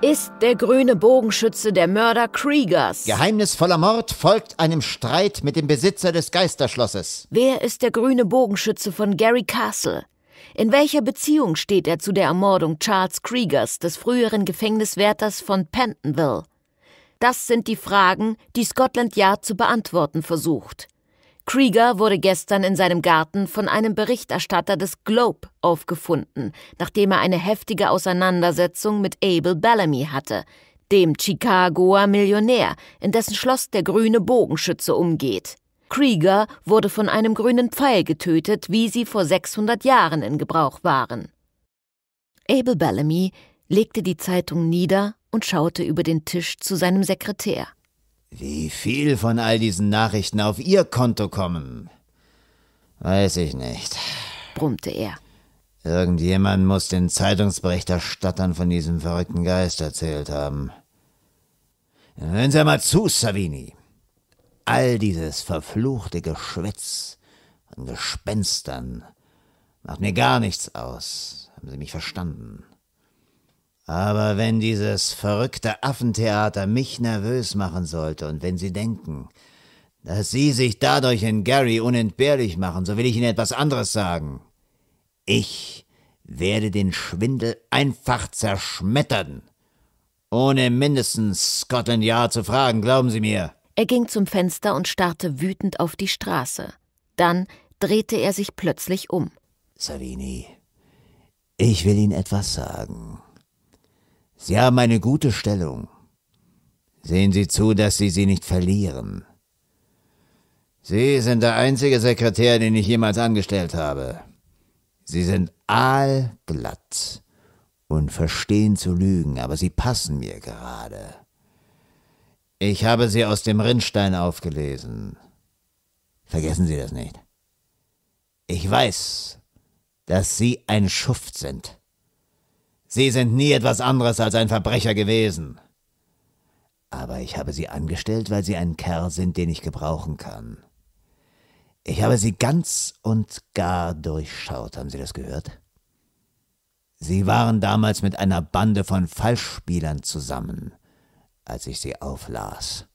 Ist der grüne Bogenschütze der Mörder Kriegers? Geheimnisvoller Mord folgt einem Streit mit dem Besitzer des Geisterschlosses. Wer ist der grüne Bogenschütze von Gary Castle? In welcher Beziehung steht er zu der Ermordung Charles Kriegers, des früheren Gefängniswärters von Pentonville? Das sind die Fragen, die Scotland Yard zu beantworten versucht. Krieger wurde gestern in seinem Garten von einem Berichterstatter des Globe aufgefunden, nachdem er eine heftige Auseinandersetzung mit Abel Bellamy hatte, dem Chicagoer Millionär, in dessen Schloss der grüne Bogenschütze umgeht. Krieger wurde von einem grünen Pfeil getötet, wie sie vor 600 Jahren in Gebrauch waren. Abel Bellamy legte die Zeitung nieder und schaute über den Tisch zu seinem Sekretär. Wie viel von all diesen Nachrichten auf Ihr Konto kommen, weiß ich nicht, brummte er. Irgendjemand muss den Zeitungsberichterstattern von diesem verrückten Geist erzählt haben. Hören Sie mal zu, Savini. All dieses verfluchte Geschwätz von Gespenstern macht mir gar nichts aus. Haben Sie mich verstanden? Aber wenn dieses verrückte Affentheater mich nervös machen sollte und wenn Sie denken, dass Sie sich dadurch in Gary unentbehrlich machen, so will ich Ihnen etwas anderes sagen. Ich werde den Schwindel einfach zerschmettern, ohne mindestens Scotland Yard zu fragen, glauben Sie mir. Er ging zum Fenster und starrte wütend auf die Straße. Dann drehte er sich plötzlich um. Savini, ich will Ihnen etwas sagen. Sie haben eine gute Stellung. Sehen Sie zu, dass Sie sie nicht verlieren. Sie sind der einzige Sekretär, den ich jemals angestellt habe. Sie sind aalglatt und verstehen zu lügen, aber sie passen mir gerade. Ich habe sie aus dem Rinnstein aufgelesen. Vergessen Sie das nicht. Ich weiß, dass Sie ein Schuft sind. Sie sind nie etwas anderes als ein Verbrecher gewesen. Aber ich habe Sie angestellt, weil Sie ein Kerl sind, den ich gebrauchen kann. Ich habe Sie ganz und gar durchschaut, haben Sie das gehört? Sie waren damals mit einer Bande von Falschspielern zusammen, als ich Sie auflas.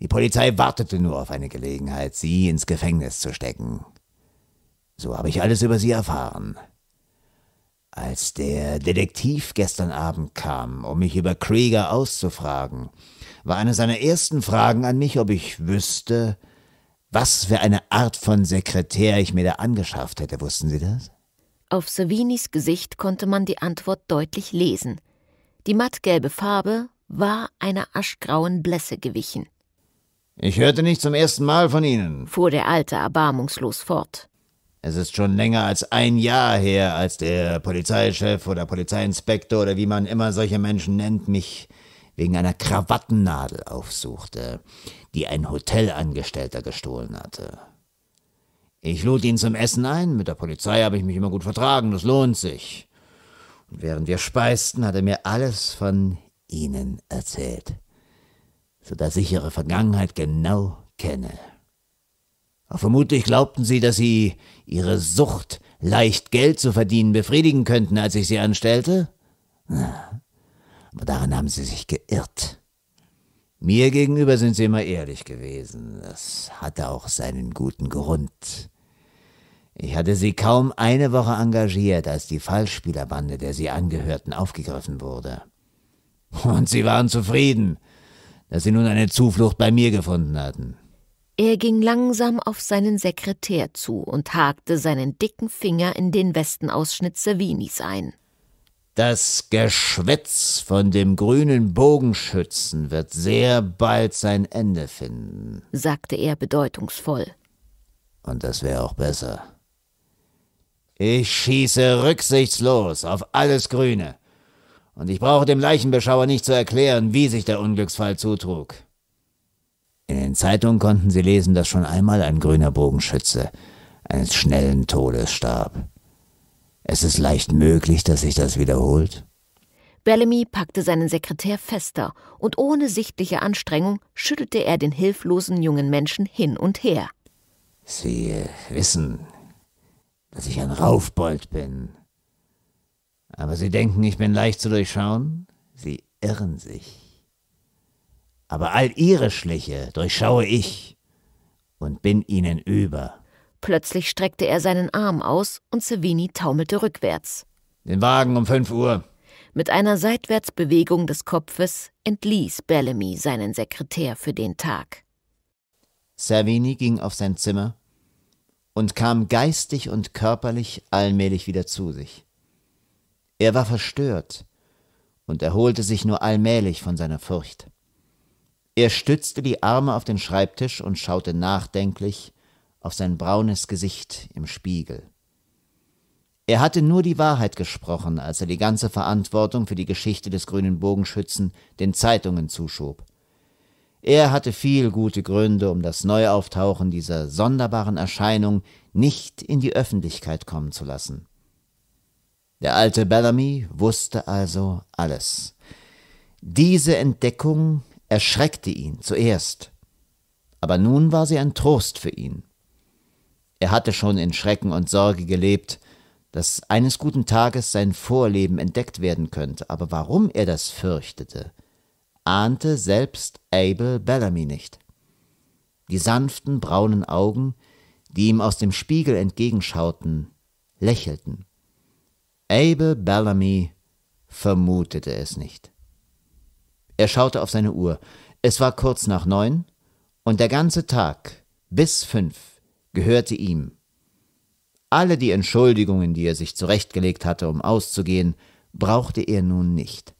Die Polizei wartete nur auf eine Gelegenheit, Sie ins Gefängnis zu stecken. So habe ich alles über Sie erfahren. Als der Detektiv gestern Abend kam, um mich über Krieger auszufragen, war eine seiner ersten Fragen an mich, ob ich wüsste, was für eine Art von Sekretär ich mir da angeschafft hätte. Wussten Sie das? Auf Savinis Gesicht konnte man die Antwort deutlich lesen. Die mattgelbe Farbe war einer aschgrauen Blässe gewichen. Ich hörte nicht zum ersten Mal von Ihnen, fuhr der Alte erbarmungslos fort. Es ist schon länger als ein Jahr her, als der Polizeichef oder Polizeiinspektor oder wie man immer solche Menschen nennt, mich wegen einer Krawattennadel aufsuchte, die ein Hotelangestellter gestohlen hatte. Ich lud ihn zum Essen ein, mit der Polizei habe ich mich immer gut vertragen, das lohnt sich. Und während wir speisten, hat er mir alles von ihnen erzählt, sodass ich ihre Vergangenheit genau kenne. Vermutlich glaubten sie, dass sie ihre Sucht, leicht Geld zu verdienen, befriedigen könnten, als ich sie anstellte? Aber daran haben sie sich geirrt. Mir gegenüber sind sie immer ehrlich gewesen. Das hatte auch seinen guten Grund. Ich hatte sie kaum eine Woche engagiert, als die Fallspielerbande, der sie angehörten, aufgegriffen wurde. Und sie waren zufrieden, dass sie nun eine Zuflucht bei mir gefunden hatten. Er ging langsam auf seinen Sekretär zu und hakte seinen dicken Finger in den Westenausschnitt Servinis ein. Das Geschwätz von dem grünen Bogenschützen wird sehr bald sein Ende finden, sagte er bedeutungsvoll. Und das wäre auch besser. Ich schieße rücksichtslos auf alles Grüne. Und ich brauche dem Leichenbeschauer nicht zu erklären, wie sich der Unglücksfall zutrug. In den Zeitungen konnten sie lesen, dass schon einmal ein grüner Bogenschütze eines schnellen Todes starb. Es ist leicht möglich, dass sich das wiederholt. Bellamy packte seinen Sekretär fester und ohne sichtliche Anstrengung schüttelte er den hilflosen jungen Menschen hin und her. Sie wissen, dass ich ein Raufbold bin. Aber Sie denken, ich bin leicht zu durchschauen? Sie irren sich aber all ihre Schliche durchschaue ich und bin ihnen über. Plötzlich streckte er seinen Arm aus und Savini taumelte rückwärts. Den Wagen um fünf Uhr. Mit einer Seitwärtsbewegung des Kopfes entließ Bellamy seinen Sekretär für den Tag. Savini ging auf sein Zimmer und kam geistig und körperlich allmählich wieder zu sich. Er war verstört und erholte sich nur allmählich von seiner Furcht. Er stützte die Arme auf den Schreibtisch und schaute nachdenklich auf sein braunes Gesicht im Spiegel. Er hatte nur die Wahrheit gesprochen, als er die ganze Verantwortung für die Geschichte des grünen Bogenschützen den Zeitungen zuschob. Er hatte viel gute Gründe, um das Neuauftauchen dieser sonderbaren Erscheinung nicht in die Öffentlichkeit kommen zu lassen. Der alte Bellamy wusste also alles. Diese Entdeckung erschreckte ihn zuerst, aber nun war sie ein Trost für ihn. Er hatte schon in Schrecken und Sorge gelebt, dass eines guten Tages sein Vorleben entdeckt werden könnte, aber warum er das fürchtete, ahnte selbst Abel Bellamy nicht. Die sanften braunen Augen, die ihm aus dem Spiegel entgegenschauten, lächelten. Abel Bellamy vermutete es nicht. Er schaute auf seine Uhr. Es war kurz nach neun, und der ganze Tag bis fünf gehörte ihm. Alle die Entschuldigungen, die er sich zurechtgelegt hatte, um auszugehen, brauchte er nun nicht.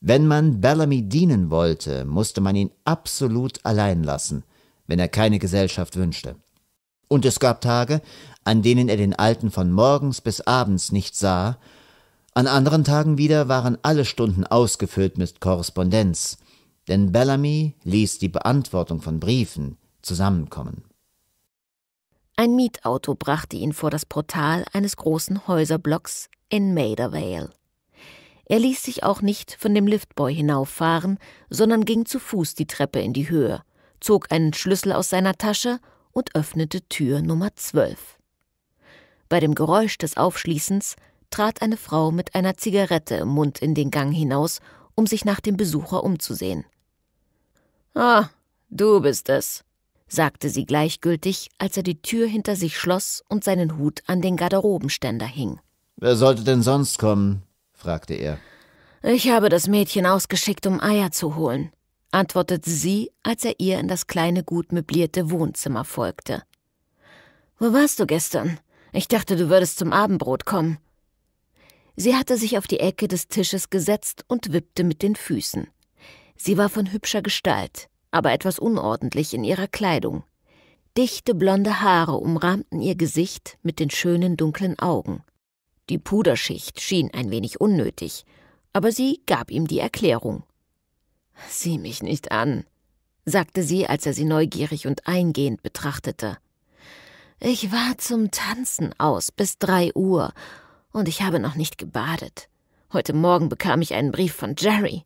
Wenn man Bellamy dienen wollte, musste man ihn absolut allein lassen, wenn er keine Gesellschaft wünschte. Und es gab Tage, an denen er den Alten von morgens bis abends nicht sah an anderen Tagen wieder waren alle Stunden ausgefüllt mit Korrespondenz, denn Bellamy ließ die Beantwortung von Briefen zusammenkommen. Ein Mietauto brachte ihn vor das Portal eines großen Häuserblocks in Maida-Vale. Er ließ sich auch nicht von dem Liftboy hinauffahren, sondern ging zu Fuß die Treppe in die Höhe, zog einen Schlüssel aus seiner Tasche und öffnete Tür Nummer 12. Bei dem Geräusch des Aufschließens trat eine Frau mit einer Zigarette im Mund in den Gang hinaus, um sich nach dem Besucher umzusehen. Ah, du bist es, sagte sie gleichgültig, als er die Tür hinter sich schloss und seinen Hut an den Garderobenständer hing. Wer sollte denn sonst kommen? fragte er. Ich habe das Mädchen ausgeschickt, um Eier zu holen, antwortete sie, als er ihr in das kleine, gut möblierte Wohnzimmer folgte. Wo warst du gestern? Ich dachte, du würdest zum Abendbrot kommen. Sie hatte sich auf die Ecke des Tisches gesetzt und wippte mit den Füßen. Sie war von hübscher Gestalt, aber etwas unordentlich in ihrer Kleidung. Dichte blonde Haare umrahmten ihr Gesicht mit den schönen dunklen Augen. Die Puderschicht schien ein wenig unnötig, aber sie gab ihm die Erklärung. Sieh mich nicht an, sagte sie, als er sie neugierig und eingehend betrachtete. Ich war zum Tanzen aus bis drei Uhr und ich habe noch nicht gebadet. Heute Morgen bekam ich einen Brief von Jerry,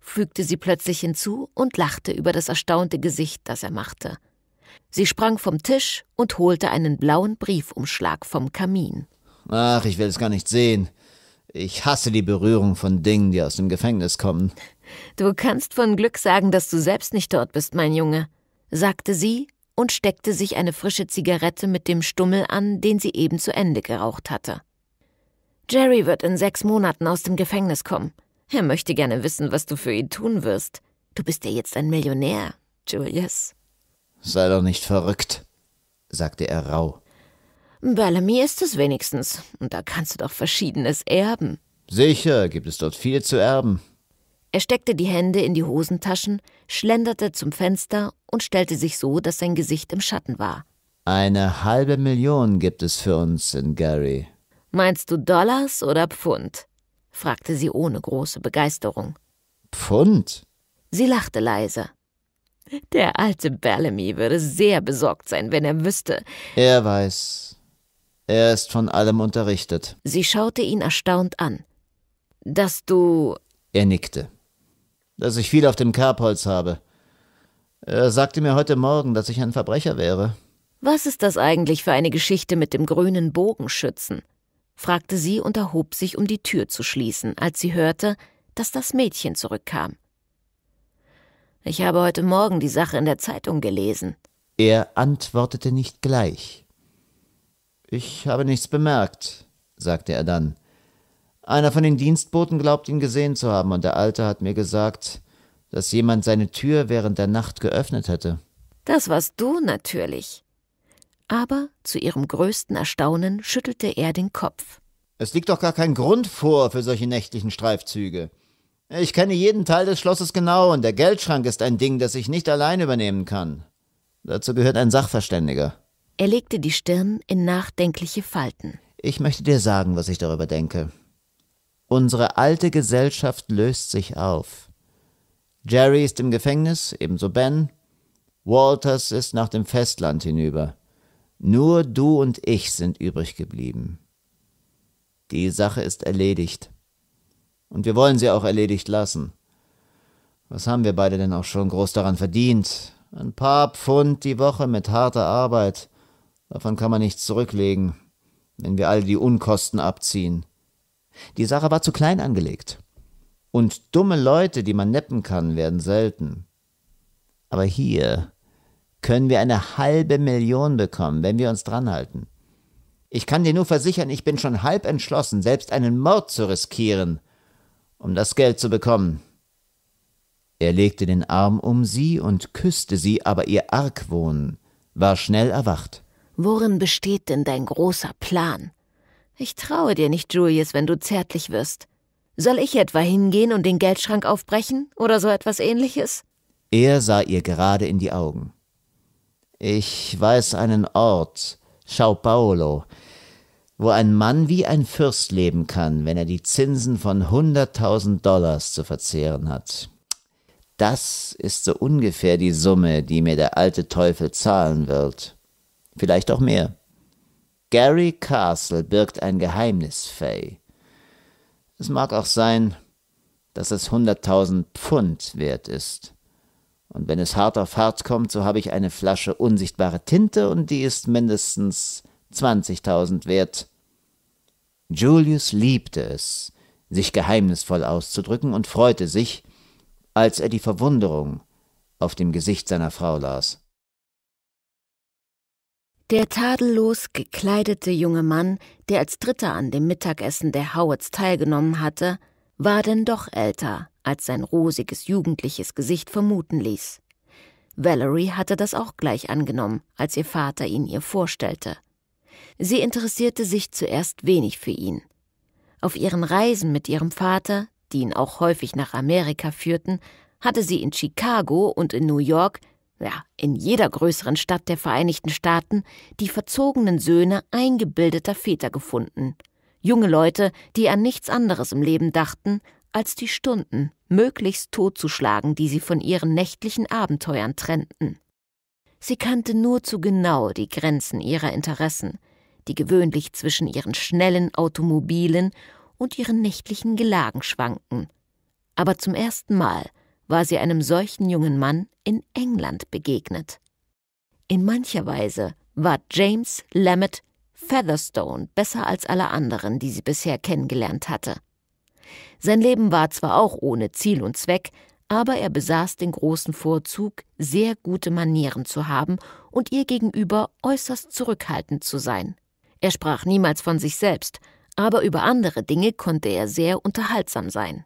fügte sie plötzlich hinzu und lachte über das erstaunte Gesicht, das er machte. Sie sprang vom Tisch und holte einen blauen Briefumschlag vom Kamin. Ach, ich will es gar nicht sehen. Ich hasse die Berührung von Dingen, die aus dem Gefängnis kommen. Du kannst von Glück sagen, dass du selbst nicht dort bist, mein Junge, sagte sie und steckte sich eine frische Zigarette mit dem Stummel an, den sie eben zu Ende geraucht hatte. Jerry wird in sechs Monaten aus dem Gefängnis kommen. Er möchte gerne wissen, was du für ihn tun wirst. Du bist ja jetzt ein Millionär, Julius. Sei doch nicht verrückt, sagte er rau. Bellamy ist es wenigstens, und da kannst du doch Verschiedenes erben. Sicher gibt es dort viel zu erben. Er steckte die Hände in die Hosentaschen, schlenderte zum Fenster und stellte sich so, dass sein Gesicht im Schatten war. Eine halbe Million gibt es für uns in Gary. Meinst du Dollars oder Pfund? fragte sie ohne große Begeisterung. Pfund? Sie lachte leise. Der alte Bellamy würde sehr besorgt sein, wenn er wüsste. Er weiß. Er ist von allem unterrichtet. Sie schaute ihn erstaunt an. Dass du. Er nickte. Dass ich viel auf dem Kerbholz habe. Er sagte mir heute Morgen, dass ich ein Verbrecher wäre. Was ist das eigentlich für eine Geschichte mit dem grünen Bogenschützen? fragte sie und erhob sich, um die Tür zu schließen, als sie hörte, dass das Mädchen zurückkam. Ich habe heute Morgen die Sache in der Zeitung gelesen. Er antwortete nicht gleich. Ich habe nichts bemerkt, sagte er dann. Einer von den Dienstboten glaubt ihn gesehen zu haben, und der Alte hat mir gesagt, dass jemand seine Tür während der Nacht geöffnet hätte. Das warst du natürlich aber zu ihrem größten Erstaunen schüttelte er den Kopf. Es liegt doch gar kein Grund vor für solche nächtlichen Streifzüge. Ich kenne jeden Teil des Schlosses genau und der Geldschrank ist ein Ding, das ich nicht allein übernehmen kann. Dazu gehört ein Sachverständiger. Er legte die Stirn in nachdenkliche Falten. Ich möchte dir sagen, was ich darüber denke. Unsere alte Gesellschaft löst sich auf. Jerry ist im Gefängnis, ebenso Ben. Walters ist nach dem Festland hinüber. Nur du und ich sind übrig geblieben. Die Sache ist erledigt. Und wir wollen sie auch erledigt lassen. Was haben wir beide denn auch schon groß daran verdient? Ein paar Pfund die Woche mit harter Arbeit. Davon kann man nichts zurücklegen, wenn wir alle die Unkosten abziehen. Die Sache war zu klein angelegt. Und dumme Leute, die man neppen kann, werden selten. Aber hier können wir eine halbe Million bekommen, wenn wir uns dran halten. Ich kann dir nur versichern, ich bin schon halb entschlossen, selbst einen Mord zu riskieren, um das Geld zu bekommen. Er legte den Arm um sie und küsste sie, aber ihr Argwohn war schnell erwacht. Worin besteht denn dein großer Plan? Ich traue dir nicht, Julius, wenn du zärtlich wirst. Soll ich etwa hingehen und den Geldschrank aufbrechen oder so etwas ähnliches? Er sah ihr gerade in die Augen. Ich weiß einen Ort, Sao Paulo, wo ein Mann wie ein Fürst leben kann, wenn er die Zinsen von hunderttausend Dollars zu verzehren hat. Das ist so ungefähr die Summe, die mir der alte Teufel zahlen wird. Vielleicht auch mehr. Gary Castle birgt ein Geheimnis, Fay. Es mag auch sein, dass es hunderttausend Pfund wert ist. Und wenn es hart auf hart kommt, so habe ich eine Flasche unsichtbare Tinte und die ist mindestens 20.000 wert. Julius liebte es, sich geheimnisvoll auszudrücken und freute sich, als er die Verwunderung auf dem Gesicht seiner Frau las. Der tadellos gekleidete junge Mann, der als Dritter an dem Mittagessen der Howards teilgenommen hatte, war denn doch älter als sein rosiges jugendliches Gesicht vermuten ließ. Valerie hatte das auch gleich angenommen, als ihr Vater ihn ihr vorstellte. Sie interessierte sich zuerst wenig für ihn. Auf ihren Reisen mit ihrem Vater, die ihn auch häufig nach Amerika führten, hatte sie in Chicago und in New York, ja, in jeder größeren Stadt der Vereinigten Staaten, die verzogenen Söhne eingebildeter Väter gefunden. Junge Leute, die an nichts anderes im Leben dachten, als die Stunden, möglichst totzuschlagen, die sie von ihren nächtlichen Abenteuern trennten. Sie kannte nur zu genau die Grenzen ihrer Interessen, die gewöhnlich zwischen ihren schnellen Automobilen und ihren nächtlichen Gelagen schwanken. Aber zum ersten Mal war sie einem solchen jungen Mann in England begegnet. In mancher Weise war James Lammet Featherstone besser als alle anderen, die sie bisher kennengelernt hatte. Sein Leben war zwar auch ohne Ziel und Zweck, aber er besaß den großen Vorzug, sehr gute Manieren zu haben und ihr gegenüber äußerst zurückhaltend zu sein. Er sprach niemals von sich selbst, aber über andere Dinge konnte er sehr unterhaltsam sein.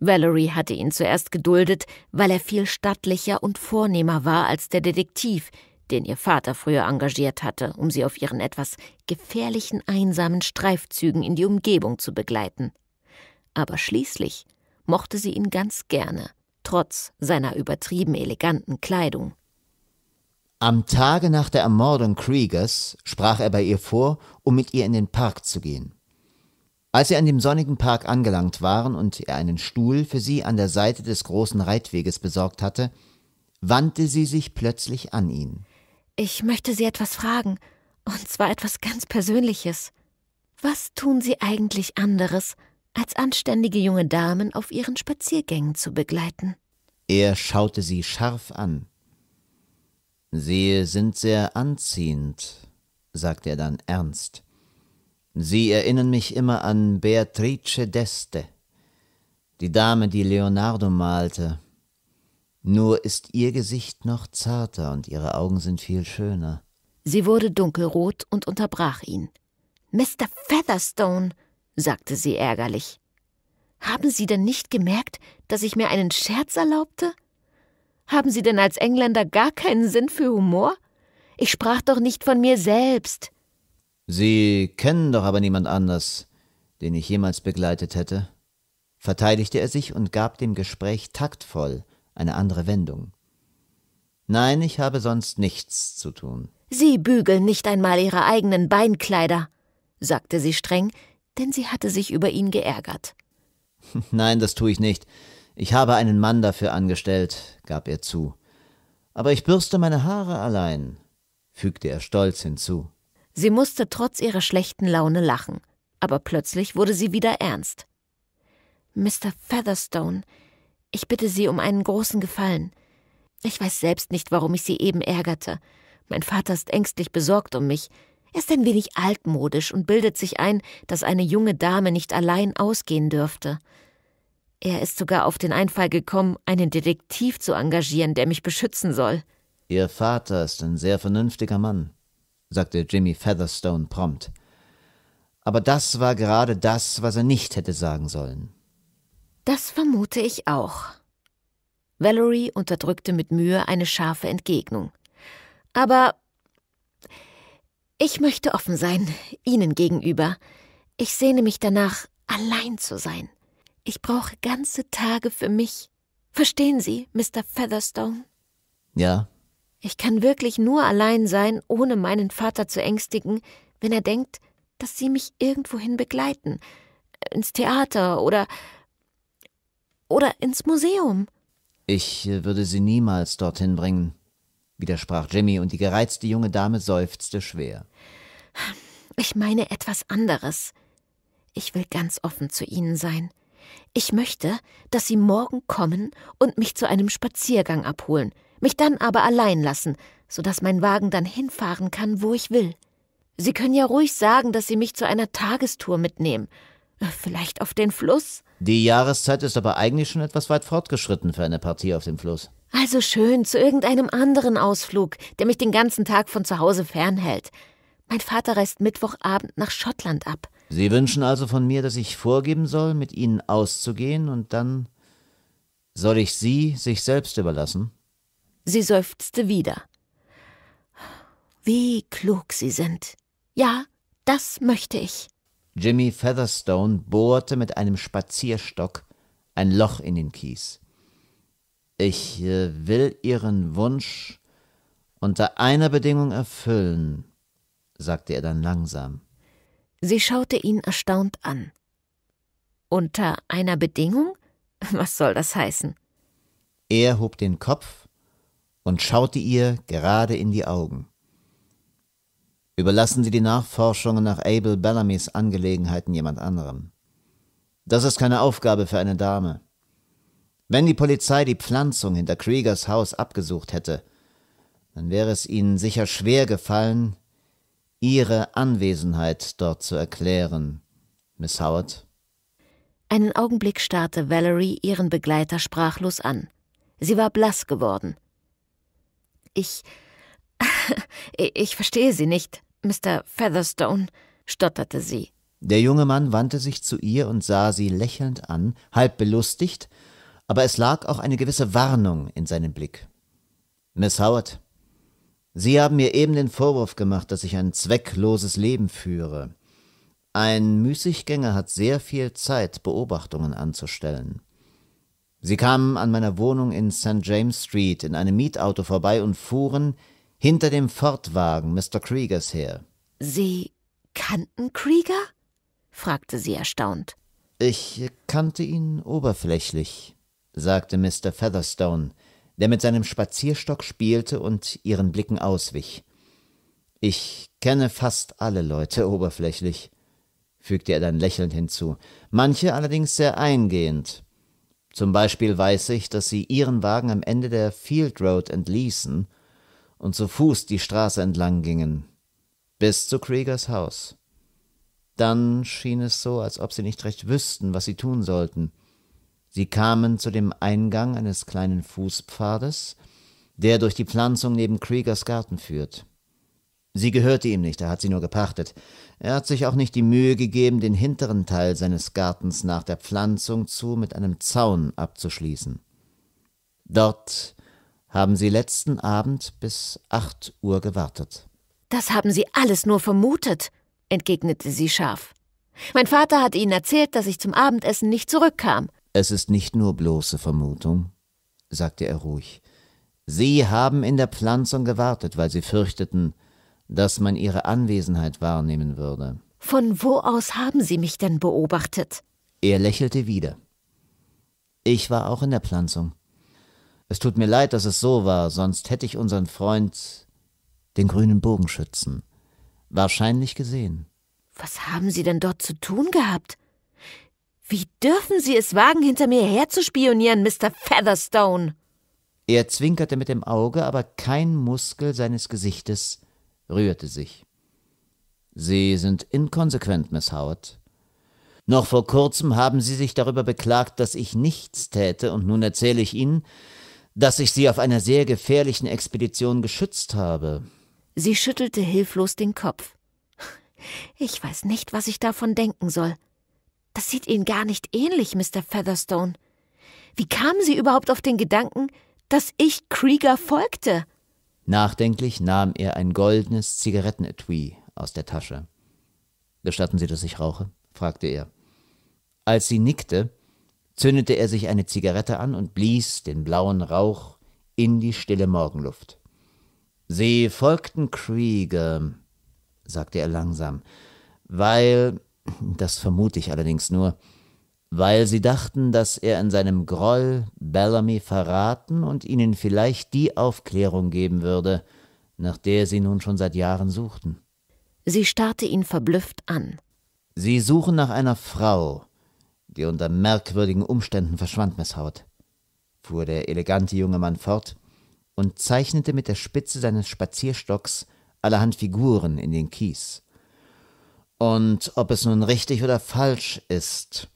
Valerie hatte ihn zuerst geduldet, weil er viel stattlicher und vornehmer war als der Detektiv, den ihr Vater früher engagiert hatte, um sie auf ihren etwas gefährlichen einsamen Streifzügen in die Umgebung zu begleiten aber schließlich mochte sie ihn ganz gerne, trotz seiner übertrieben eleganten Kleidung. Am Tage nach der Ermordung Kriegers sprach er bei ihr vor, um mit ihr in den Park zu gehen. Als sie an dem sonnigen Park angelangt waren und er einen Stuhl für sie an der Seite des großen Reitweges besorgt hatte, wandte sie sich plötzlich an ihn. Ich möchte Sie etwas fragen, und zwar etwas ganz Persönliches. Was tun Sie eigentlich anderes, als anständige junge Damen auf ihren Spaziergängen zu begleiten. Er schaute sie scharf an. Sie sind sehr anziehend, sagte er dann ernst. Sie erinnern mich immer an Beatrice d'Este, die Dame, die Leonardo malte. Nur ist ihr Gesicht noch zarter und ihre Augen sind viel schöner. Sie wurde dunkelrot und unterbrach ihn. Mr. Featherstone, sagte sie ärgerlich. Haben Sie denn nicht gemerkt, dass ich mir einen Scherz erlaubte? Haben Sie denn als Engländer gar keinen Sinn für Humor? Ich sprach doch nicht von mir selbst. Sie kennen doch aber niemand anders, den ich jemals begleitet hätte. Verteidigte er sich und gab dem Gespräch taktvoll eine andere Wendung. Nein, ich habe sonst nichts zu tun. Sie bügeln nicht einmal Ihre eigenen Beinkleider, sagte sie streng, denn sie hatte sich über ihn geärgert. Nein, das tue ich nicht. Ich habe einen Mann dafür angestellt, gab er zu. Aber ich bürste meine Haare allein, fügte er stolz hinzu. Sie musste trotz ihrer schlechten Laune lachen, aber plötzlich wurde sie wieder ernst. Mr. Featherstone, ich bitte Sie um einen großen Gefallen. Ich weiß selbst nicht, warum ich Sie eben ärgerte. Mein Vater ist ängstlich besorgt um mich. Er ist ein wenig altmodisch und bildet sich ein, dass eine junge Dame nicht allein ausgehen dürfte. Er ist sogar auf den Einfall gekommen, einen Detektiv zu engagieren, der mich beschützen soll. Ihr Vater ist ein sehr vernünftiger Mann, sagte Jimmy Featherstone prompt. Aber das war gerade das, was er nicht hätte sagen sollen. Das vermute ich auch. Valerie unterdrückte mit Mühe eine scharfe Entgegnung. Aber ich möchte offen sein, Ihnen gegenüber. Ich sehne mich danach, allein zu sein. Ich brauche ganze Tage für mich. Verstehen Sie, Mr. Featherstone? Ja. Ich kann wirklich nur allein sein, ohne meinen Vater zu ängstigen, wenn er denkt, dass Sie mich irgendwohin begleiten. Ins Theater oder. oder ins Museum. Ich äh, würde Sie niemals dorthin bringen widersprach Jimmy, und die gereizte junge Dame seufzte schwer. Ich meine etwas anderes. Ich will ganz offen zu Ihnen sein. Ich möchte, dass Sie morgen kommen und mich zu einem Spaziergang abholen, mich dann aber allein lassen, so dass mein Wagen dann hinfahren kann, wo ich will. Sie können ja ruhig sagen, dass Sie mich zu einer Tagestour mitnehmen. Vielleicht auf den Fluss? Die Jahreszeit ist aber eigentlich schon etwas weit fortgeschritten für eine Partie auf dem Fluss. Also schön, zu irgendeinem anderen Ausflug, der mich den ganzen Tag von zu Hause fernhält. Mein Vater reist Mittwochabend nach Schottland ab. Sie wünschen also von mir, dass ich vorgeben soll, mit Ihnen auszugehen, und dann soll ich Sie sich selbst überlassen? Sie seufzte wieder. Wie klug Sie sind. Ja, das möchte ich. Jimmy Featherstone bohrte mit einem Spazierstock ein Loch in den Kies. Ich äh, will Ihren Wunsch unter einer Bedingung erfüllen, sagte er dann langsam. Sie schaute ihn erstaunt an. Unter einer Bedingung? Was soll das heißen? Er hob den Kopf und schaute ihr gerade in die Augen. Überlassen Sie die Nachforschungen nach Abel Bellamys Angelegenheiten jemand anderem. Das ist keine Aufgabe für eine Dame. Wenn die Polizei die Pflanzung hinter Kriegers Haus abgesucht hätte, dann wäre es ihnen sicher schwer gefallen, ihre Anwesenheit dort zu erklären, Miss Howard. Einen Augenblick starrte Valerie ihren Begleiter sprachlos an. Sie war blass geworden. Ich. ich verstehe Sie nicht, Mr. Featherstone, stotterte sie. Der junge Mann wandte sich zu ihr und sah sie lächelnd an, halb belustigt, aber es lag auch eine gewisse Warnung in seinem Blick. Miss Howard, Sie haben mir eben den Vorwurf gemacht, dass ich ein zweckloses Leben führe. Ein Müßiggänger hat sehr viel Zeit, Beobachtungen anzustellen. Sie kamen an meiner Wohnung in St. James Street in einem Mietauto vorbei und fuhren hinter dem Fortwagen Mr. Kriegers her. Sie kannten Krieger? fragte sie erstaunt. Ich kannte ihn oberflächlich sagte Mr. Featherstone, der mit seinem Spazierstock spielte und ihren Blicken auswich. Ich kenne fast alle Leute oberflächlich, fügte er dann lächelnd hinzu, manche allerdings sehr eingehend. Zum Beispiel weiß ich, dass sie ihren Wagen am Ende der Field Road entließen und zu Fuß die Straße entlang gingen, bis zu Kriegers Haus. Dann schien es so, als ob sie nicht recht wüssten, was sie tun sollten. Sie kamen zu dem Eingang eines kleinen Fußpfades, der durch die Pflanzung neben Kriegers Garten führt. Sie gehörte ihm nicht, er hat sie nur gepachtet. Er hat sich auch nicht die Mühe gegeben, den hinteren Teil seines Gartens nach der Pflanzung zu mit einem Zaun abzuschließen. Dort haben sie letzten Abend bis acht Uhr gewartet. Das haben Sie alles nur vermutet, entgegnete sie scharf. Mein Vater hat Ihnen erzählt, dass ich zum Abendessen nicht zurückkam. Es ist nicht nur bloße Vermutung, sagte er ruhig. Sie haben in der Pflanzung gewartet, weil Sie fürchteten, dass man Ihre Anwesenheit wahrnehmen würde. Von wo aus haben Sie mich denn beobachtet? Er lächelte wieder. Ich war auch in der Pflanzung. Es tut mir leid, dass es so war, sonst hätte ich unseren Freund, den grünen Bogenschützen, wahrscheinlich gesehen. Was haben Sie denn dort zu tun gehabt? Wie dürfen Sie es wagen, hinter mir herzuspionieren, Mr. Featherstone? Er zwinkerte mit dem Auge, aber kein Muskel seines Gesichtes rührte sich. Sie sind inkonsequent, Miss Howard. Noch vor kurzem haben Sie sich darüber beklagt, dass ich nichts täte, und nun erzähle ich Ihnen, dass ich Sie auf einer sehr gefährlichen Expedition geschützt habe. Sie schüttelte hilflos den Kopf. Ich weiß nicht, was ich davon denken soll. Das sieht Ihnen gar nicht ähnlich, Mr. Featherstone. Wie kamen Sie überhaupt auf den Gedanken, dass ich Krieger folgte? Nachdenklich nahm er ein goldenes Zigarettenetui aus der Tasche. Gestatten Sie, dass ich rauche? fragte er. Als sie nickte, zündete er sich eine Zigarette an und blies den blauen Rauch in die stille Morgenluft. Sie folgten Krieger, sagte er langsam, weil das vermute ich allerdings nur, weil sie dachten, dass er in seinem Groll Bellamy verraten und ihnen vielleicht die Aufklärung geben würde, nach der sie nun schon seit Jahren suchten. Sie starrte ihn verblüfft an. Sie suchen nach einer Frau, die unter merkwürdigen Umständen verschwand, Miss Haut, fuhr der elegante junge Mann fort und zeichnete mit der Spitze seines Spazierstocks allerhand Figuren in den Kies und ob es nun richtig oder falsch ist.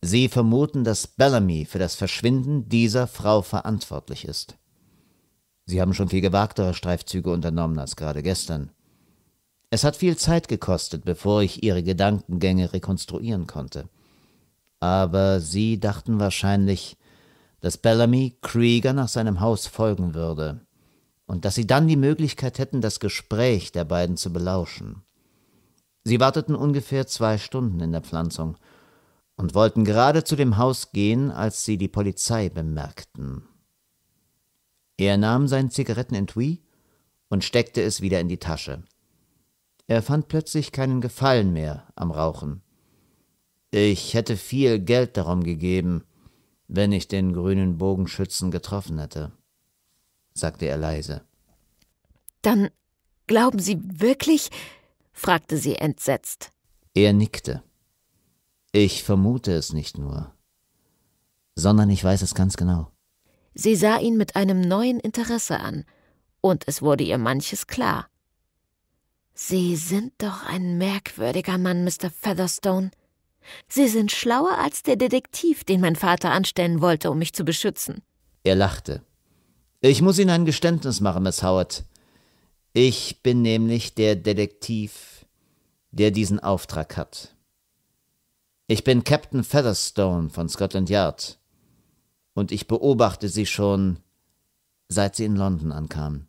Sie vermuten, dass Bellamy für das Verschwinden dieser Frau verantwortlich ist. Sie haben schon viel gewagtere Streifzüge unternommen als gerade gestern. Es hat viel Zeit gekostet, bevor ich Ihre Gedankengänge rekonstruieren konnte. Aber Sie dachten wahrscheinlich, dass Bellamy Krieger nach seinem Haus folgen würde und dass Sie dann die Möglichkeit hätten, das Gespräch der beiden zu belauschen. Sie warteten ungefähr zwei Stunden in der Pflanzung und wollten gerade zu dem Haus gehen, als sie die Polizei bemerkten. Er nahm sein Zigarettenetui und steckte es wieder in die Tasche. Er fand plötzlich keinen Gefallen mehr am Rauchen. Ich hätte viel Geld darum gegeben, wenn ich den grünen Bogenschützen getroffen hätte, sagte er leise. Dann glauben Sie wirklich, fragte sie entsetzt. Er nickte. Ich vermute es nicht nur, sondern ich weiß es ganz genau. Sie sah ihn mit einem neuen Interesse an, und es wurde ihr manches klar. Sie sind doch ein merkwürdiger Mann, Mr. Featherstone. Sie sind schlauer als der Detektiv, den mein Vater anstellen wollte, um mich zu beschützen. Er lachte. Ich muss Ihnen ein Geständnis machen, Miss Howard. Ich bin nämlich der Detektiv, der diesen Auftrag hat. Ich bin Captain Featherstone von Scotland Yard und ich beobachte sie schon, seit sie in London ankamen.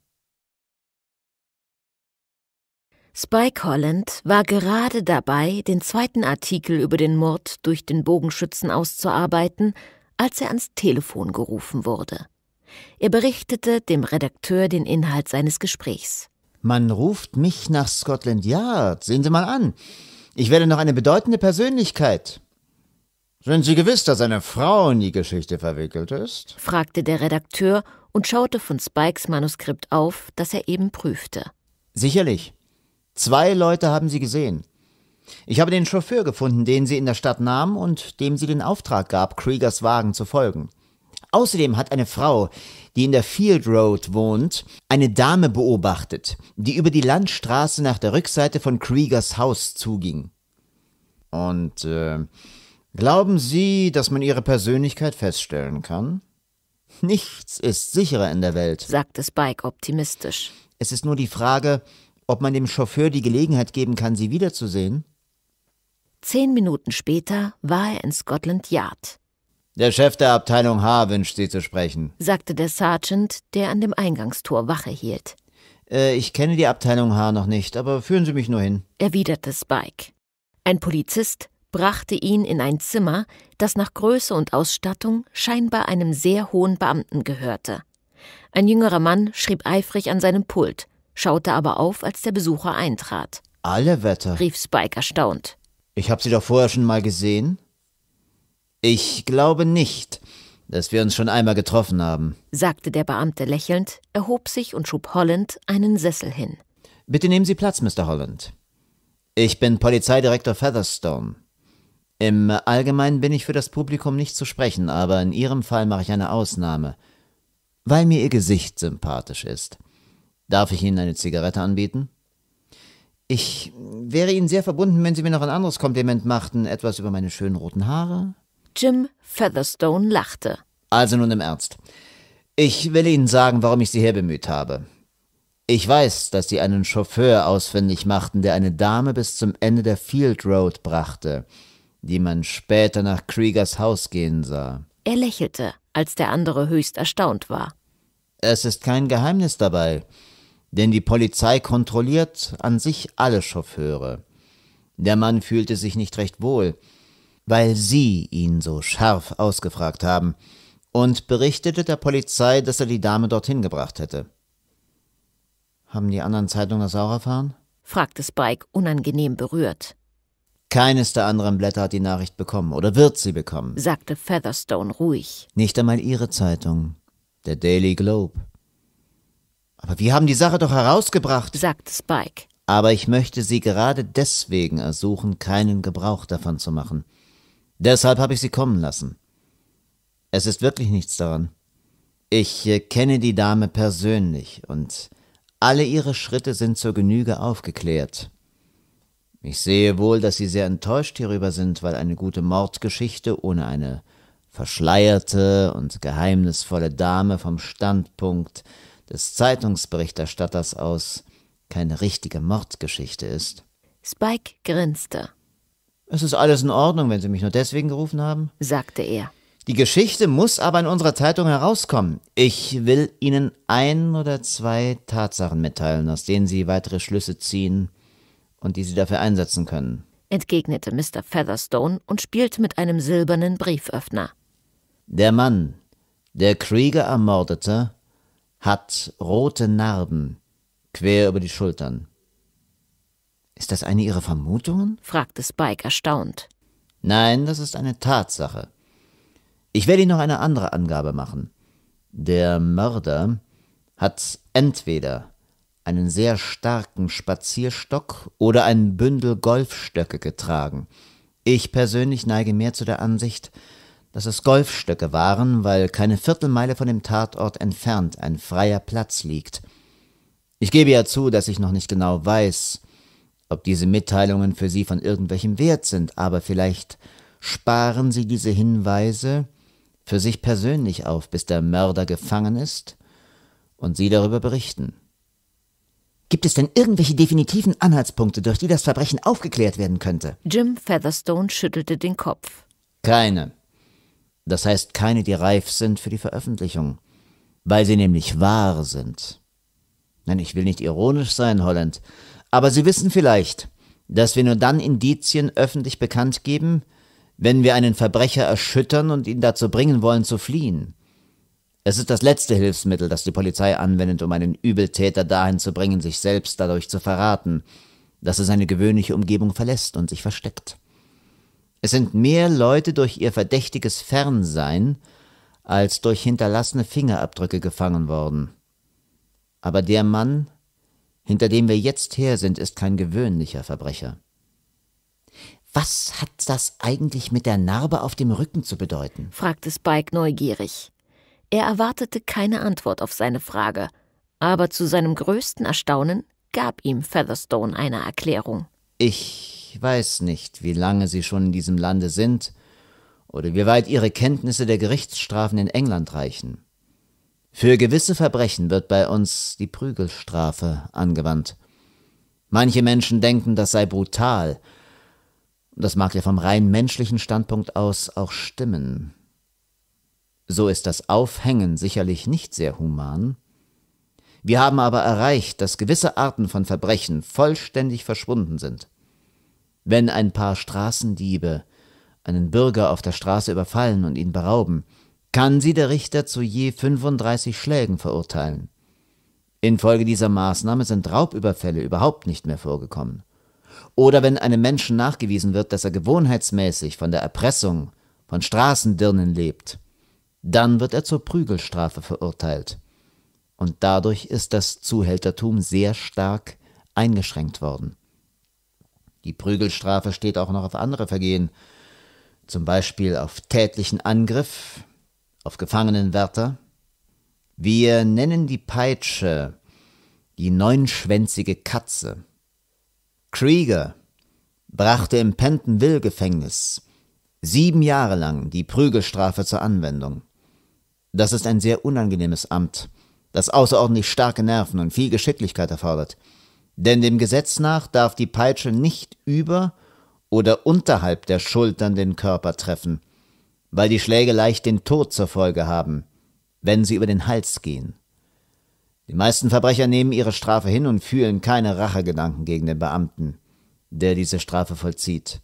Spike Holland war gerade dabei, den zweiten Artikel über den Mord durch den Bogenschützen auszuarbeiten, als er ans Telefon gerufen wurde. Er berichtete dem Redakteur den Inhalt seines Gesprächs. Man ruft mich nach Scotland Yard. Sehen Sie mal an. Ich werde noch eine bedeutende Persönlichkeit. Sind Sie gewiss, dass eine Frau in die Geschichte verwickelt ist? fragte der Redakteur und schaute von Spikes Manuskript auf, das er eben prüfte. Sicherlich. Zwei Leute haben sie gesehen. Ich habe den Chauffeur gefunden, den sie in der Stadt nahmen und dem sie den Auftrag gab, Kriegers Wagen zu folgen. Außerdem hat eine Frau, die in der Field Road wohnt, eine Dame beobachtet, die über die Landstraße nach der Rückseite von Kriegers Haus zuging. Und äh, glauben Sie, dass man Ihre Persönlichkeit feststellen kann? Nichts ist sicherer in der Welt, sagte Spike optimistisch. Es ist nur die Frage, ob man dem Chauffeur die Gelegenheit geben kann, sie wiederzusehen. Zehn Minuten später war er in Scotland Yard. Der Chef der Abteilung H wünscht Sie zu sprechen, sagte der Sergeant, der an dem Eingangstor Wache hielt. Äh, ich kenne die Abteilung H noch nicht, aber führen Sie mich nur hin, erwiderte Spike. Ein Polizist brachte ihn in ein Zimmer, das nach Größe und Ausstattung scheinbar einem sehr hohen Beamten gehörte. Ein jüngerer Mann schrieb eifrig an seinem Pult, schaute aber auf, als der Besucher eintrat. Alle Wetter, rief Spike erstaunt. Ich habe sie doch vorher schon mal gesehen. Ich glaube nicht, dass wir uns schon einmal getroffen haben, sagte der Beamte lächelnd, erhob sich und schob Holland einen Sessel hin. Bitte nehmen Sie Platz, Mr. Holland. Ich bin Polizeidirektor Featherstone. Im Allgemeinen bin ich für das Publikum nicht zu sprechen, aber in Ihrem Fall mache ich eine Ausnahme, weil mir Ihr Gesicht sympathisch ist. Darf ich Ihnen eine Zigarette anbieten? Ich wäre Ihnen sehr verbunden, wenn Sie mir noch ein anderes Kompliment machten, etwas über meine schönen roten Haare Jim Featherstone lachte. Also nun im Ernst. Ich will Ihnen sagen, warum ich Sie herbemüht habe. Ich weiß, dass Sie einen Chauffeur ausfindig machten, der eine Dame bis zum Ende der Field Road brachte, die man später nach Kriegers Haus gehen sah. Er lächelte, als der andere höchst erstaunt war. Es ist kein Geheimnis dabei, denn die Polizei kontrolliert an sich alle Chauffeure. Der Mann fühlte sich nicht recht wohl, weil sie ihn so scharf ausgefragt haben, und berichtete der Polizei, dass er die Dame dorthin gebracht hätte. Haben die anderen Zeitungen das auch erfahren? fragte Spike unangenehm berührt. Keines der anderen Blätter hat die Nachricht bekommen oder wird sie bekommen, sagte Featherstone ruhig. Nicht einmal ihre Zeitung, der Daily Globe. Aber wir haben die Sache doch herausgebracht, sagte Spike. Aber ich möchte Sie gerade deswegen ersuchen, keinen Gebrauch davon zu machen. Deshalb habe ich sie kommen lassen. Es ist wirklich nichts daran. Ich äh, kenne die Dame persönlich und alle ihre Schritte sind zur Genüge aufgeklärt. Ich sehe wohl, dass Sie sehr enttäuscht hierüber sind, weil eine gute Mordgeschichte ohne eine verschleierte und geheimnisvolle Dame vom Standpunkt des Zeitungsberichterstatters aus keine richtige Mordgeschichte ist. Spike grinste. Es ist alles in Ordnung, wenn Sie mich nur deswegen gerufen haben, sagte er. Die Geschichte muss aber in unserer Zeitung herauskommen. Ich will Ihnen ein oder zwei Tatsachen mitteilen, aus denen Sie weitere Schlüsse ziehen und die Sie dafür einsetzen können, entgegnete Mr. Featherstone und spielte mit einem silbernen Brieföffner. Der Mann, der Krieger ermordete, hat rote Narben quer über die Schultern. Ist das eine Ihrer Vermutungen? fragte Spike erstaunt. Nein, das ist eine Tatsache. Ich werde Ihnen noch eine andere Angabe machen. Der Mörder hat entweder einen sehr starken Spazierstock oder ein Bündel Golfstöcke getragen. Ich persönlich neige mehr zu der Ansicht, dass es Golfstöcke waren, weil keine Viertelmeile von dem Tatort entfernt ein freier Platz liegt. Ich gebe ja zu, dass ich noch nicht genau weiß, ob diese Mitteilungen für Sie von irgendwelchem Wert sind, aber vielleicht sparen Sie diese Hinweise für sich persönlich auf, bis der Mörder gefangen ist und Sie darüber berichten. Gibt es denn irgendwelche definitiven Anhaltspunkte, durch die das Verbrechen aufgeklärt werden könnte? Jim Featherstone schüttelte den Kopf. Keine. Das heißt keine, die reif sind für die Veröffentlichung, weil sie nämlich wahr sind. Nein, ich will nicht ironisch sein, Holland, aber Sie wissen vielleicht, dass wir nur dann Indizien öffentlich bekannt geben, wenn wir einen Verbrecher erschüttern und ihn dazu bringen wollen zu fliehen. Es ist das letzte Hilfsmittel, das die Polizei anwendet, um einen Übeltäter dahin zu bringen, sich selbst dadurch zu verraten, dass er seine gewöhnliche Umgebung verlässt und sich versteckt. Es sind mehr Leute durch ihr verdächtiges Fernsein als durch hinterlassene Fingerabdrücke gefangen worden. Aber der Mann hinter dem wir jetzt her sind, ist kein gewöhnlicher Verbrecher. Was hat das eigentlich mit der Narbe auf dem Rücken zu bedeuten? fragte Spike neugierig. Er erwartete keine Antwort auf seine Frage, aber zu seinem größten Erstaunen gab ihm Featherstone eine Erklärung. Ich weiß nicht, wie lange Sie schon in diesem Lande sind oder wie weit Ihre Kenntnisse der Gerichtsstrafen in England reichen. Für gewisse Verbrechen wird bei uns die Prügelstrafe angewandt. Manche Menschen denken, das sei brutal. Das mag ja vom rein menschlichen Standpunkt aus auch stimmen. So ist das Aufhängen sicherlich nicht sehr human. Wir haben aber erreicht, dass gewisse Arten von Verbrechen vollständig verschwunden sind. Wenn ein paar Straßendiebe einen Bürger auf der Straße überfallen und ihn berauben, kann sie der Richter zu je 35 Schlägen verurteilen. Infolge dieser Maßnahme sind Raubüberfälle überhaupt nicht mehr vorgekommen. Oder wenn einem Menschen nachgewiesen wird, dass er gewohnheitsmäßig von der Erpressung von Straßendirnen lebt, dann wird er zur Prügelstrafe verurteilt. Und dadurch ist das Zuhältertum sehr stark eingeschränkt worden. Die Prügelstrafe steht auch noch auf andere Vergehen, zum Beispiel auf tätlichen Angriff, auf Gefangenenwärter. Wir nennen die Peitsche die neunschwänzige Katze. Krieger brachte im Pentonville-Gefängnis sieben Jahre lang die Prügelstrafe zur Anwendung. Das ist ein sehr unangenehmes Amt, das außerordentlich starke Nerven und viel Geschicklichkeit erfordert. Denn dem Gesetz nach darf die Peitsche nicht über oder unterhalb der Schultern den Körper treffen, weil die Schläge leicht den Tod zur Folge haben, wenn sie über den Hals gehen. Die meisten Verbrecher nehmen ihre Strafe hin und fühlen keine Rachegedanken gegen den Beamten, der diese Strafe vollzieht.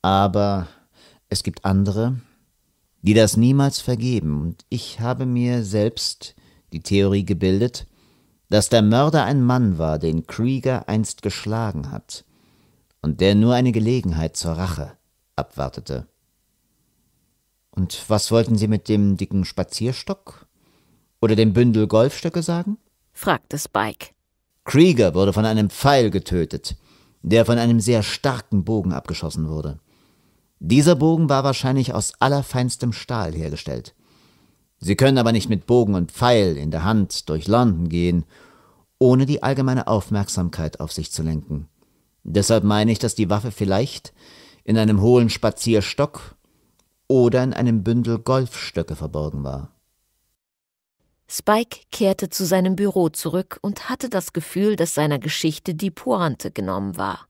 Aber es gibt andere, die das niemals vergeben, und ich habe mir selbst die Theorie gebildet, dass der Mörder ein Mann war, den Krieger einst geschlagen hat, und der nur eine Gelegenheit zur Rache abwartete. Und was wollten Sie mit dem dicken Spazierstock? Oder dem Bündel Golfstöcke sagen? fragte Spike. Krieger wurde von einem Pfeil getötet, der von einem sehr starken Bogen abgeschossen wurde. Dieser Bogen war wahrscheinlich aus allerfeinstem Stahl hergestellt. Sie können aber nicht mit Bogen und Pfeil in der Hand durch London gehen, ohne die allgemeine Aufmerksamkeit auf sich zu lenken. Deshalb meine ich, dass die Waffe vielleicht in einem hohlen Spazierstock oder in einem Bündel Golfstöcke verborgen war. Spike kehrte zu seinem Büro zurück und hatte das Gefühl, dass seiner Geschichte die Pointe genommen war.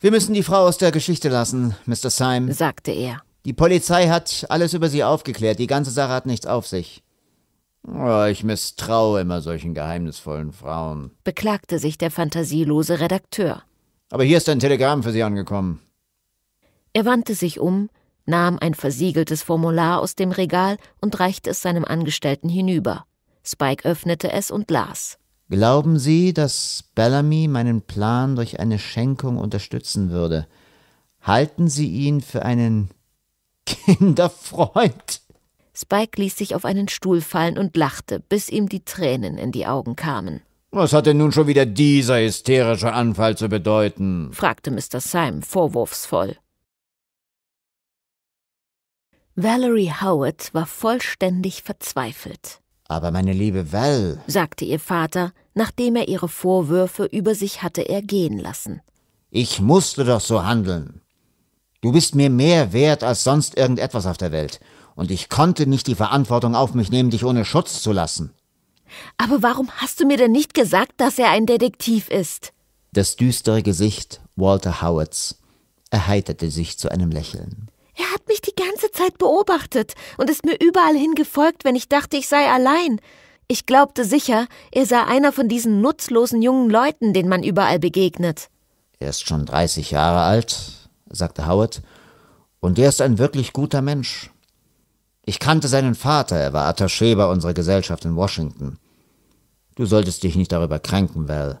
Wir müssen die Frau aus der Geschichte lassen, Mr. Syme, sagte er. Die Polizei hat alles über sie aufgeklärt, die ganze Sache hat nichts auf sich. Oh, ich misstraue immer solchen geheimnisvollen Frauen, beklagte sich der fantasielose Redakteur. Aber hier ist ein Telegramm für Sie angekommen. Er wandte sich um, nahm ein versiegeltes Formular aus dem Regal und reichte es seinem Angestellten hinüber. Spike öffnete es und las. Glauben Sie, dass Bellamy meinen Plan durch eine Schenkung unterstützen würde? Halten Sie ihn für einen Kinderfreund? Spike ließ sich auf einen Stuhl fallen und lachte, bis ihm die Tränen in die Augen kamen. Was hat denn nun schon wieder dieser hysterische Anfall zu bedeuten? fragte Mr. Syme vorwurfsvoll. Valerie Howard war vollständig verzweifelt. Aber meine liebe Val, sagte ihr Vater, nachdem er ihre Vorwürfe über sich hatte ergehen lassen. Ich musste doch so handeln. Du bist mir mehr wert als sonst irgendetwas auf der Welt, und ich konnte nicht die Verantwortung auf mich nehmen, dich ohne Schutz zu lassen. Aber warum hast du mir denn nicht gesagt, dass er ein Detektiv ist? Das düstere Gesicht Walter Howards erheiterte sich zu einem Lächeln. Er hat mich die ganze Zeit beobachtet und ist mir überall hin gefolgt, wenn ich dachte, ich sei allein. Ich glaubte sicher, er sei einer von diesen nutzlosen jungen Leuten, denen man überall begegnet. Er ist schon 30 Jahre alt, sagte Howard, und er ist ein wirklich guter Mensch. Ich kannte seinen Vater, er war Attaché bei unserer Gesellschaft in Washington. Du solltest dich nicht darüber kränken, Val,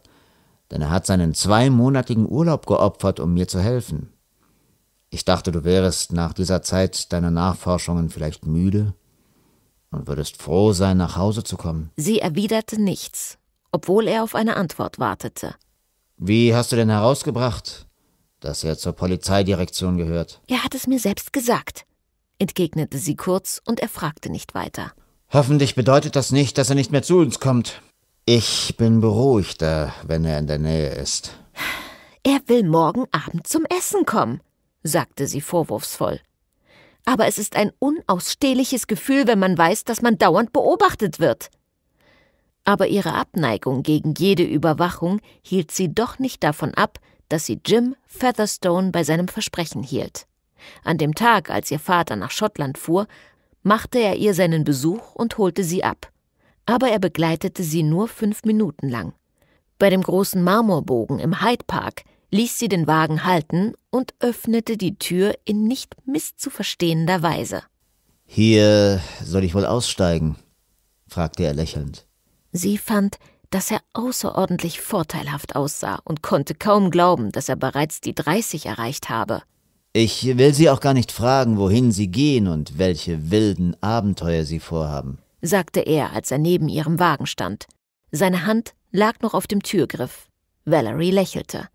denn er hat seinen zweimonatigen Urlaub geopfert, um mir zu helfen. Ich dachte, du wärest nach dieser Zeit deiner Nachforschungen vielleicht müde und würdest froh sein, nach Hause zu kommen. Sie erwiderte nichts, obwohl er auf eine Antwort wartete. Wie hast du denn herausgebracht, dass er zur Polizeidirektion gehört? Er hat es mir selbst gesagt, entgegnete sie kurz und er fragte nicht weiter. Hoffentlich bedeutet das nicht, dass er nicht mehr zu uns kommt. Ich bin beruhigter, wenn er in der Nähe ist. Er will morgen Abend zum Essen kommen sagte sie vorwurfsvoll. Aber es ist ein unausstehliches Gefühl, wenn man weiß, dass man dauernd beobachtet wird. Aber ihre Abneigung gegen jede Überwachung hielt sie doch nicht davon ab, dass sie Jim Featherstone bei seinem Versprechen hielt. An dem Tag, als ihr Vater nach Schottland fuhr, machte er ihr seinen Besuch und holte sie ab. Aber er begleitete sie nur fünf Minuten lang. Bei dem großen Marmorbogen im Hyde Park ließ sie den Wagen halten und öffnete die Tür in nicht misszuverstehender Weise. Hier soll ich wohl aussteigen? fragte er lächelnd. Sie fand, dass er außerordentlich vorteilhaft aussah und konnte kaum glauben, dass er bereits die 30 erreicht habe. Ich will Sie auch gar nicht fragen, wohin Sie gehen und welche wilden Abenteuer Sie vorhaben, sagte er, als er neben ihrem Wagen stand. Seine Hand lag noch auf dem Türgriff. Valerie lächelte.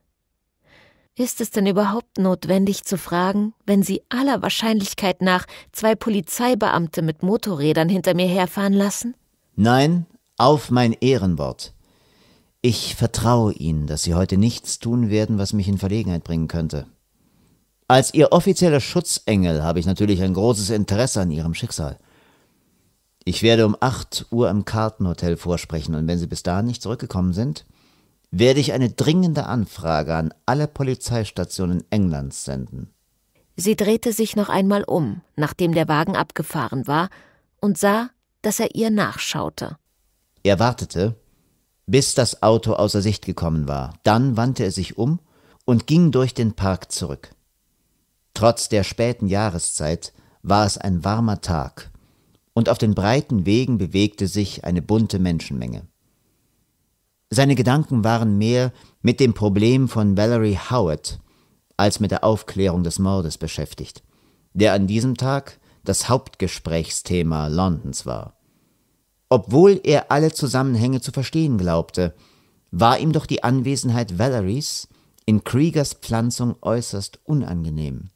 Ist es denn überhaupt notwendig zu fragen, wenn sie aller Wahrscheinlichkeit nach zwei Polizeibeamte mit Motorrädern hinter mir herfahren lassen? Nein, auf mein Ehrenwort. Ich vertraue Ihnen, dass Sie heute nichts tun werden, was mich in Verlegenheit bringen könnte. Als Ihr offizieller Schutzengel habe ich natürlich ein großes Interesse an Ihrem Schicksal. Ich werde um 8 Uhr im Kartenhotel vorsprechen und wenn Sie bis dahin nicht zurückgekommen sind, werde ich eine dringende Anfrage an alle Polizeistationen Englands senden. Sie drehte sich noch einmal um, nachdem der Wagen abgefahren war, und sah, dass er ihr nachschaute. Er wartete, bis das Auto außer Sicht gekommen war. Dann wandte er sich um und ging durch den Park zurück. Trotz der späten Jahreszeit war es ein warmer Tag, und auf den breiten Wegen bewegte sich eine bunte Menschenmenge. Seine Gedanken waren mehr mit dem Problem von Valerie Howard als mit der Aufklärung des Mordes beschäftigt, der an diesem Tag das Hauptgesprächsthema Londons war. Obwohl er alle Zusammenhänge zu verstehen glaubte, war ihm doch die Anwesenheit Valeries in Kriegers Pflanzung äußerst unangenehm.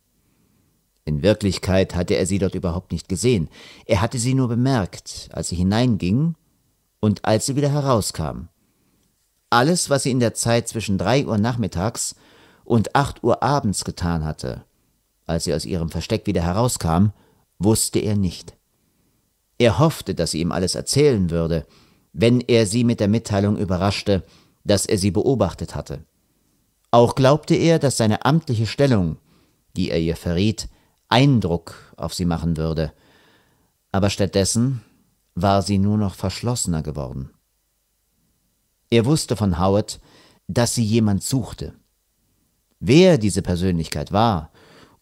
In Wirklichkeit hatte er sie dort überhaupt nicht gesehen. Er hatte sie nur bemerkt, als sie hineinging und als sie wieder herauskam alles, was sie in der Zeit zwischen drei Uhr nachmittags und acht Uhr abends getan hatte. Als sie aus ihrem Versteck wieder herauskam, wusste er nicht. Er hoffte, dass sie ihm alles erzählen würde, wenn er sie mit der Mitteilung überraschte, dass er sie beobachtet hatte. Auch glaubte er, dass seine amtliche Stellung, die er ihr verriet, Eindruck auf sie machen würde. Aber stattdessen war sie nur noch verschlossener geworden. Er wusste von Howard, dass sie jemand suchte. Wer diese Persönlichkeit war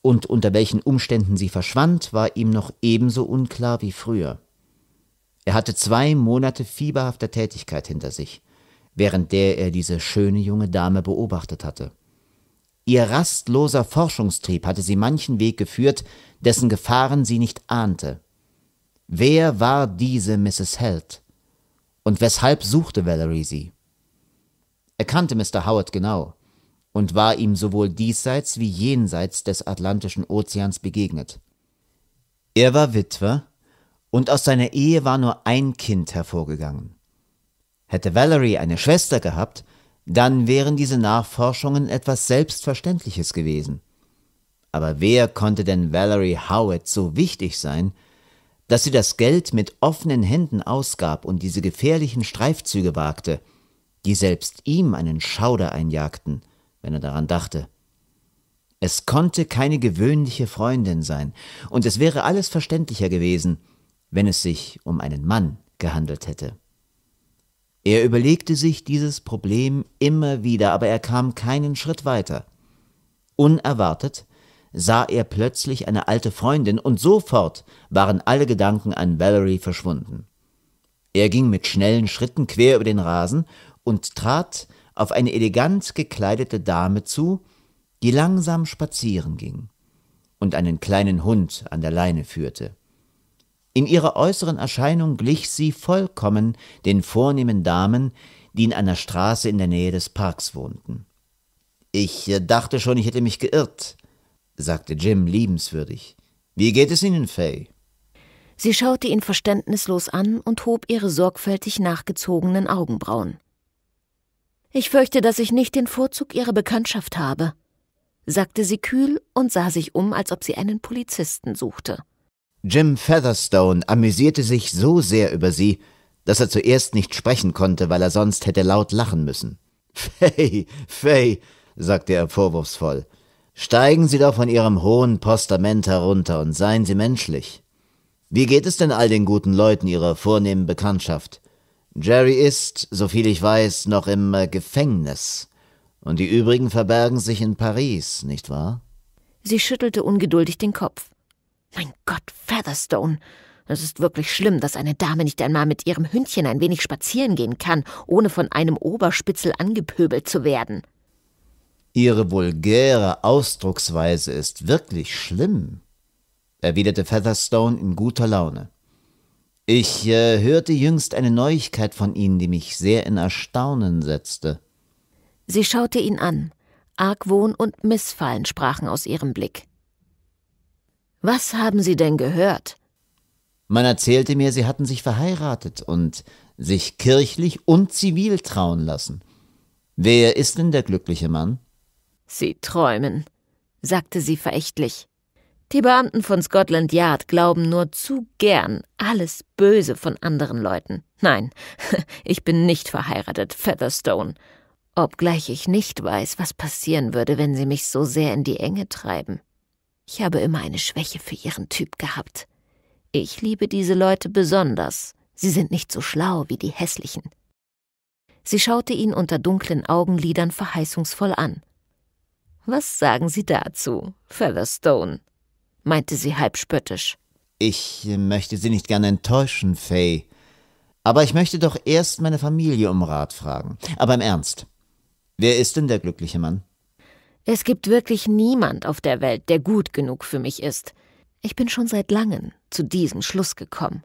und unter welchen Umständen sie verschwand, war ihm noch ebenso unklar wie früher. Er hatte zwei Monate fieberhafter Tätigkeit hinter sich, während der er diese schöne junge Dame beobachtet hatte. Ihr rastloser Forschungstrieb hatte sie manchen Weg geführt, dessen Gefahren sie nicht ahnte. Wer war diese Mrs. Held? Und weshalb suchte Valerie sie? Er kannte Mr. Howard genau und war ihm sowohl diesseits wie jenseits des Atlantischen Ozeans begegnet. Er war Witwer und aus seiner Ehe war nur ein Kind hervorgegangen. Hätte Valerie eine Schwester gehabt, dann wären diese Nachforschungen etwas Selbstverständliches gewesen. Aber wer konnte denn Valerie Howard so wichtig sein, dass sie das Geld mit offenen Händen ausgab und diese gefährlichen Streifzüge wagte – die selbst ihm einen Schauder einjagten, wenn er daran dachte. Es konnte keine gewöhnliche Freundin sein, und es wäre alles verständlicher gewesen, wenn es sich um einen Mann gehandelt hätte. Er überlegte sich dieses Problem immer wieder, aber er kam keinen Schritt weiter. Unerwartet sah er plötzlich eine alte Freundin, und sofort waren alle Gedanken an Valerie verschwunden. Er ging mit schnellen Schritten quer über den Rasen und trat auf eine elegant gekleidete Dame zu, die langsam spazieren ging und einen kleinen Hund an der Leine führte. In ihrer äußeren Erscheinung glich sie vollkommen den vornehmen Damen, die in einer Straße in der Nähe des Parks wohnten. Ich äh, dachte schon, ich hätte mich geirrt, sagte Jim liebenswürdig. Wie geht es Ihnen, Fay? Sie schaute ihn verständnislos an und hob ihre sorgfältig nachgezogenen Augenbrauen. Ich fürchte, dass ich nicht den Vorzug Ihrer Bekanntschaft habe, sagte sie kühl und sah sich um, als ob sie einen Polizisten suchte. Jim Featherstone amüsierte sich so sehr über sie, dass er zuerst nicht sprechen konnte, weil er sonst hätte laut lachen müssen. Fay, Fay, sagte er vorwurfsvoll, steigen Sie doch von Ihrem hohen Postament herunter und seien Sie menschlich. Wie geht es denn all den guten Leuten Ihrer vornehmen Bekanntschaft? Jerry ist, soviel ich weiß, noch im äh, Gefängnis. Und die übrigen verbergen sich in Paris, nicht wahr? Sie schüttelte ungeduldig den Kopf. Mein Gott, Featherstone. Es ist wirklich schlimm, dass eine Dame nicht einmal mit ihrem Hündchen ein wenig spazieren gehen kann, ohne von einem Oberspitzel angepöbelt zu werden. Ihre vulgäre Ausdrucksweise ist wirklich schlimm, erwiderte Featherstone in guter Laune. Ich äh, hörte jüngst eine Neuigkeit von Ihnen, die mich sehr in Erstaunen setzte. Sie schaute ihn an. Argwohn und Missfallen sprachen aus ihrem Blick. Was haben Sie denn gehört? Man erzählte mir, Sie hatten sich verheiratet und sich kirchlich und zivil trauen lassen. Wer ist denn der glückliche Mann? Sie träumen, sagte sie verächtlich. Die Beamten von Scotland Yard glauben nur zu gern alles Böse von anderen Leuten. Nein, ich bin nicht verheiratet, Featherstone. Obgleich ich nicht weiß, was passieren würde, wenn sie mich so sehr in die Enge treiben. Ich habe immer eine Schwäche für ihren Typ gehabt. Ich liebe diese Leute besonders. Sie sind nicht so schlau wie die hässlichen. Sie schaute ihn unter dunklen Augenlidern verheißungsvoll an. Was sagen Sie dazu, Featherstone? meinte sie halb spöttisch. Ich möchte Sie nicht gern enttäuschen, Fay. Aber ich möchte doch erst meine Familie um Rat fragen. Aber im Ernst, wer ist denn der glückliche Mann? Es gibt wirklich niemand auf der Welt, der gut genug für mich ist. Ich bin schon seit langem zu diesem Schluss gekommen.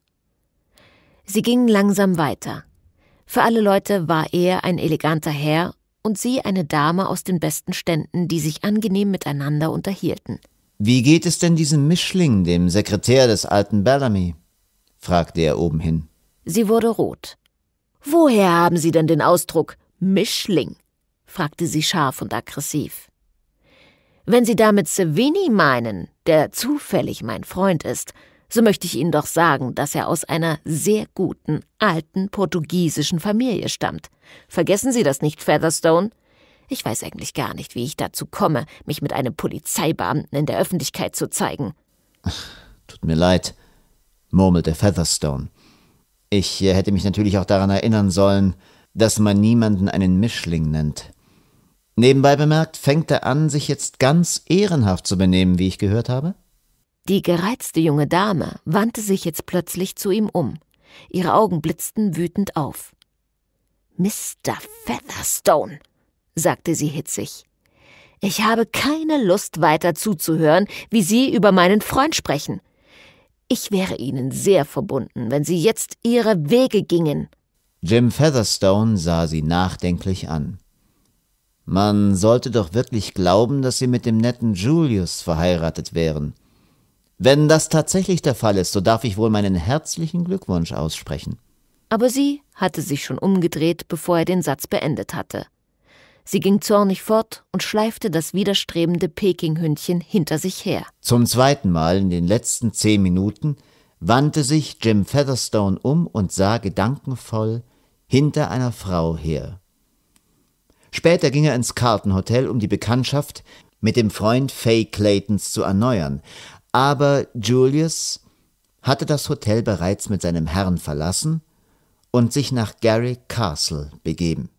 Sie gingen langsam weiter. Für alle Leute war er ein eleganter Herr und sie eine Dame aus den besten Ständen, die sich angenehm miteinander unterhielten. Wie geht es denn diesem Mischling, dem Sekretär des alten Bellamy? fragte er obenhin. Sie wurde rot. Woher haben Sie denn den Ausdruck Mischling? fragte sie scharf und aggressiv. Wenn Sie damit Savini meinen, der zufällig mein Freund ist, so möchte ich Ihnen doch sagen, dass er aus einer sehr guten, alten portugiesischen Familie stammt. Vergessen Sie das nicht, Featherstone. Ich weiß eigentlich gar nicht, wie ich dazu komme, mich mit einem Polizeibeamten in der Öffentlichkeit zu zeigen. Tut mir leid, murmelte Featherstone. Ich äh, hätte mich natürlich auch daran erinnern sollen, dass man niemanden einen Mischling nennt. Nebenbei bemerkt, fängt er an, sich jetzt ganz ehrenhaft zu benehmen, wie ich gehört habe? Die gereizte junge Dame wandte sich jetzt plötzlich zu ihm um. Ihre Augen blitzten wütend auf. Mr. Featherstone, sagte sie hitzig. Ich habe keine Lust weiter zuzuhören, wie Sie über meinen Freund sprechen. Ich wäre Ihnen sehr verbunden, wenn Sie jetzt Ihre Wege gingen. Jim Featherstone sah sie nachdenklich an. Man sollte doch wirklich glauben, dass Sie mit dem netten Julius verheiratet wären. Wenn das tatsächlich der Fall ist, so darf ich wohl meinen herzlichen Glückwunsch aussprechen. Aber sie hatte sich schon umgedreht, bevor er den Satz beendet hatte. Sie ging zornig fort und schleifte das widerstrebende Pekinghündchen hinter sich her. Zum zweiten Mal in den letzten zehn Minuten wandte sich Jim Featherstone um und sah gedankenvoll hinter einer Frau her. Später ging er ins Carlton Hotel, um die Bekanntschaft mit dem Freund Faye Claytons zu erneuern, aber Julius hatte das Hotel bereits mit seinem Herrn verlassen und sich nach Gary Castle begeben.